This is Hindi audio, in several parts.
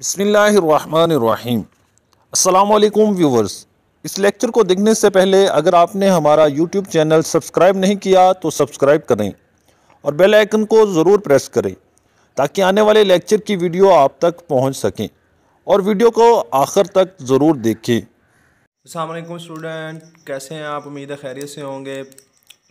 बसमीम् अल्लाम व्यूवर्स इस लेक्चर को देखने से पहले अगर आपने हमारा यूट्यूब चैनल सब्सक्राइब नहीं किया तो सब्सक्राइब करें और बेल आइकन को ज़रूर प्रेस करें ताकि आने वाले लेक्चर की वीडियो आप तक पहुंच सकें और वीडियो को आखिर तक ज़रूर देखें अल्लाम स्टूडेंट कैसे हैं आप उम्मीद है खैरियत से होंगे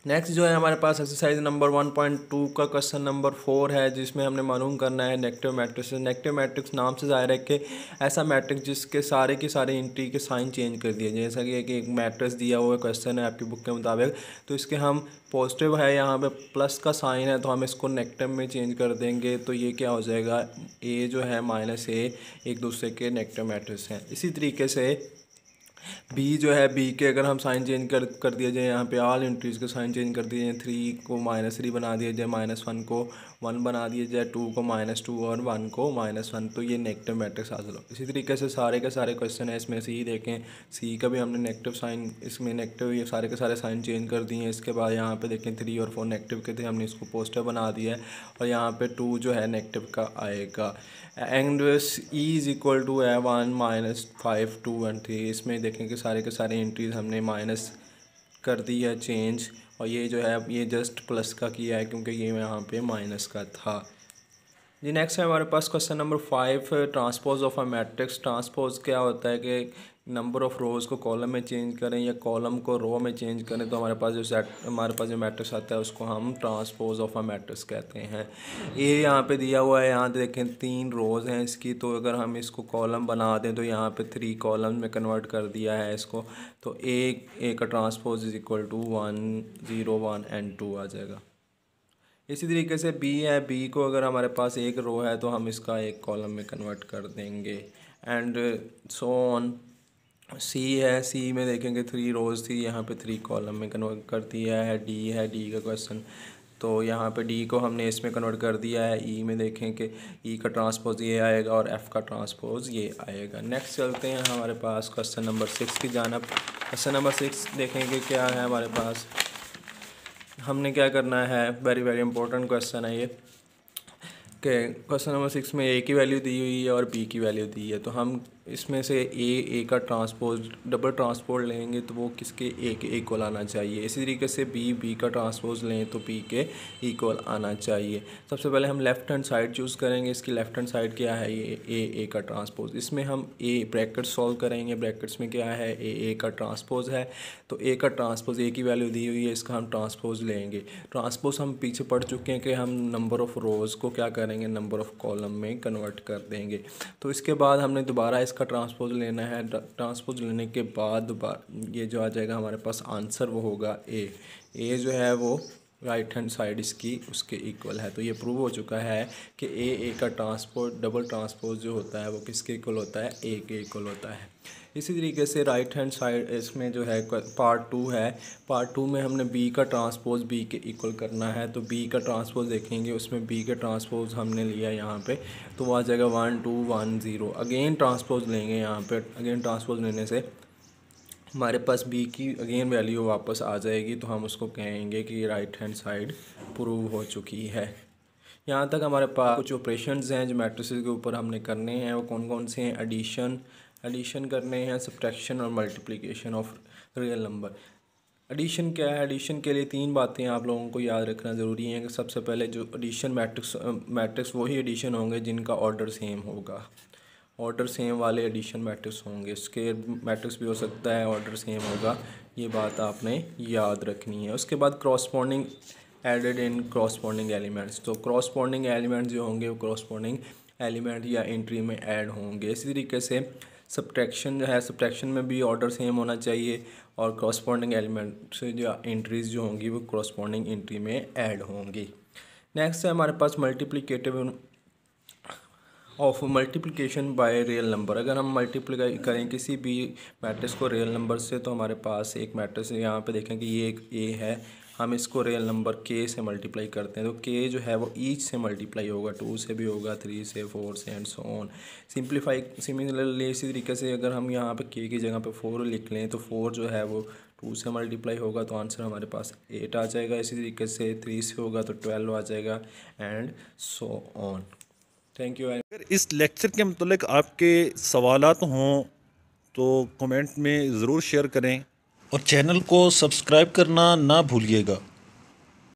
नेक्स्ट जो है हमारे पास exercise number one point two का क्वेश्चन नंबर फोर है जिसमें हमने मालूम करना है नेगेटिव मैट्रिक्स नेगेटिव मैट्रिक्स नाम से ज़ाहिर है कि ऐसा मैट्रिक्स जिसके सारे के सारे एंट्री के साइन चेंज कर दिए जैसा कि एक, एक मैट्रिक्स दिया हुआ क्वेश्चन है आपकी बुक के मुताबिक तो इसके हम पॉजिटिव है यहाँ पर प्लस का साइन है तो हम इसको नेगेटिव में चेंज कर देंगे तो ये क्या हो जाएगा ए जो है माइनस ए एक दूसरे के नेगेटिव मैट्रिक्स हैं इसी तरीके से बी जो है बी के अगर हम साइन चेंज कर कर दिया जाए यहाँ पे ऑल इंट्रीज़ के साइन चेंज कर दिए जाए थ्री को माइनस थ्री बना दिया जाए माइनस वन को वन बना दिया जाए टू को माइनस टू और वन को माइनस वन तो ये नेगेटिव मैट्रिक्स हासिल हो इसी तरीके से सारे के सारे क्वेश्चन है इसमें से ही देखें सी का भी हमने नेगेटिव साइन इसमें नेगेटिव ये सारे के सारे साइन चेंज कर दिए हैं इसके बाद यहाँ पे देखें थ्री और फोर नेगेटिव के थे हमने इसको पॉजिटिव बना दिया है और यहाँ पे टू जो है नेगेटिव का आएगा and E is equal to है one minus five two and three इसमें देखें देखें कि सारे के सारे एंट्रीज हमने माइनस कर दी है चेंज और ये जो है ये जस्ट प्लस का किया है क्योंकि ये यहाँ पे माइनस का था जी नेक्स्ट है हमारे पास question number five transpose of a matrix transpose क्या होता है कि नंबर ऑफ़ रोज़ को कॉलम में चेंज करें या कॉलम को रो में चेंज करें तो हमारे पास जो सेट हमारे पास जो मैट्रिक्स आता है उसको हम ट्रांसपोज ऑफ अ मैट्रिक्स कहते हैं ये यहाँ पे दिया हुआ है यहाँ देखें तीन रोज़ हैं इसकी तो अगर हम इसको कॉलम बना दें तो यहाँ पे थ्री कॉलम में कन्वर्ट कर दिया है इसको तो एक ए का transpose is equal to one zero one and two आ जाएगा इसी तरीके से बी है बी को अगर हमारे पास एक रो है तो हम इसका एक कॉलम में कन्वर्ट कर देंगे एंड सो ऑन सी है सी में देखेंगे थ्री रोज़ थी यहाँ पे थ्री कॉलम में कन्वर्ट तो कर दिया है डी है डी का क्वेश्चन तो यहाँ पे डी को हमने इसमें कन्वर्ट कर दिया है ई e में देखें कि ई e का ट्रांसपोज ये आएगा और एफ़ का ट्रांसपोज ये आएगा नेक्स्ट चलते हैं हमारे पास क्वेश्चन नंबर सिक्स की जानब क्वेश्चन नंबर सिक्स देखेंगे क्या है हमारे पास हमने क्या करना है वेरी वेरी इंपॉर्टेंट क्वेश्चन है ये कि क्वेश्चन नंबर सिक्स में ए की वैल्यू दी हुई है और बी की वैल्यू दी है तो हम इसमें से ए ए का ट्रांसपोज डबल ट्रांसपोज लेंगे तो वो किसके ए के इक्वल आना चाहिए इसी तरीके से बी बी का ट्रांसपोज लें तो बी के इक्वल आना चाहिए सबसे पहले हम लेफ़्ट हैंड साइड चूज़ करेंगे इसकी लेफ़्ट हैंड साइड क्या है ये ए ए का ट्रांसपोज इसमें हम ए ब्रैकेट सॉल्व करेंगे ब्रैकेट्स में क्या है ए ए का ट्रांसपोज है तो ए का ट्रांसपोज ए की वैल्यू दी हुई है इसका हम ट्रांसपोज लेंगे ट्रांसपोज हम पीछे पढ़ चुके हैं कि हम नंबर ऑफ़ रोज़ को क्या करेंगे नंबर ऑफ़ कॉलम में कन्वर्ट कर देंगे तो इसके बाद हमने दोबारा इसका इसका ट्रांसपोज लेना है ट्रांसपोज लेने के बाद ये जो आ जाएगा हमारे पास आंसर वो होगा ए ए जो है वो राइट हैंड साइड इसकी उसके इक्वल है तो ये प्रूव हो चुका है कि ए ए का ट्रांसपोर्ट डबल ट्रांसपोर्ट जो होता है वो किसके इक्वल होता है ए के इक्वल होता है इसी तरीके से राइट हैंड साइड इसमें जो है पार्ट टू है पार्ट टू में हमने बी का ट्रांसपोज बी के इक्वल करना है तो बी का ट्रांसपोज देखेंगे उसमें बी का ट्रांसपोज हमने लिया यहाँ पे तो वह आ जाएगा one two one zero again transpose लेंगे यहाँ पे अगेन ट्रांसपोज लेने से हमारे पास बी की अगेन वैल्यू वापस आ जाएगी तो हम उसको कहेंगे कि राइट हैंड साइड प्रूव हो चुकी है यहाँ तक हमारे पास कुछ ऑपरेशन हैं जो मैट्रिसेस के ऊपर हमने करने हैं वो कौन कौन से हैं एडिशन एडिशन करने हैं सब्ट्रैक्शन और multiplication of real number addition क्या है एडिशन के लिए तीन बातें आप लोगों को याद रखना ज़रूरी है कि सबसे पहले जो एडिशन मैट्रिक्स मैट्रिक्स वही एडिशन होंगे जिनका ऑर्डर सेम होगा ऑर्डर सेम वाले एडिशन मैट्रिक्स होंगे स्केयर मैट्रिक्स भी हो सकता है ऑर्डर सेम होगा ये बात आपने याद रखनी है उसके बाद corresponding added in corresponding elements तो क्रॉसपॉन्डिंग एलिमेंट्स जो होंगे वो क्रॉसपॉन्डिंग एलिमेंट या एंट्री में ऐड होंगे इसी तरीके से सब्ट्रैक्शन जो है सब्ट्रैक्शन में भी ऑर्डर सेम होना चाहिए और क्रॉसपॉन्डिंग एलिमेंट से जो एंट्रीज जो होंगी वो क्रॉसपॉन्डिंग एंट्री में ऐड होंगी नेक्स्ट है हमारे पास multiplicative of multiplication by real number अगर हम मल्टीप्लाई करें किसी भी मैट्रिक्स को रियल नंबर से तो हमारे पास एक मैट्रिक्स यहाँ पे देखें कि ये एक ए है हम इसको रियल नंबर के से मल्टीप्लाई करते हैं तो के जो है वो ईच से मल्टीप्लाई होगा टू से भी होगा थ्री से फोर से and so on simplify similarly इसी तरीके से अगर हम यहाँ पे के की जगह पे फोर लिख लें तो फोर जो है वो टू से मल्टीप्लाई होगा तो आंसर हमारे पास एट आ जाएगा इसी तरीके से थ्री से होगा तो ट्वेल्व आ जाएगा and so on thank you अगर इस लेक्चर के मतलब आपके सवाल हों तो कमेंट में ज़रूर शेयर करें और चैनल को सब्सक्राइब करना ना भूलिएगा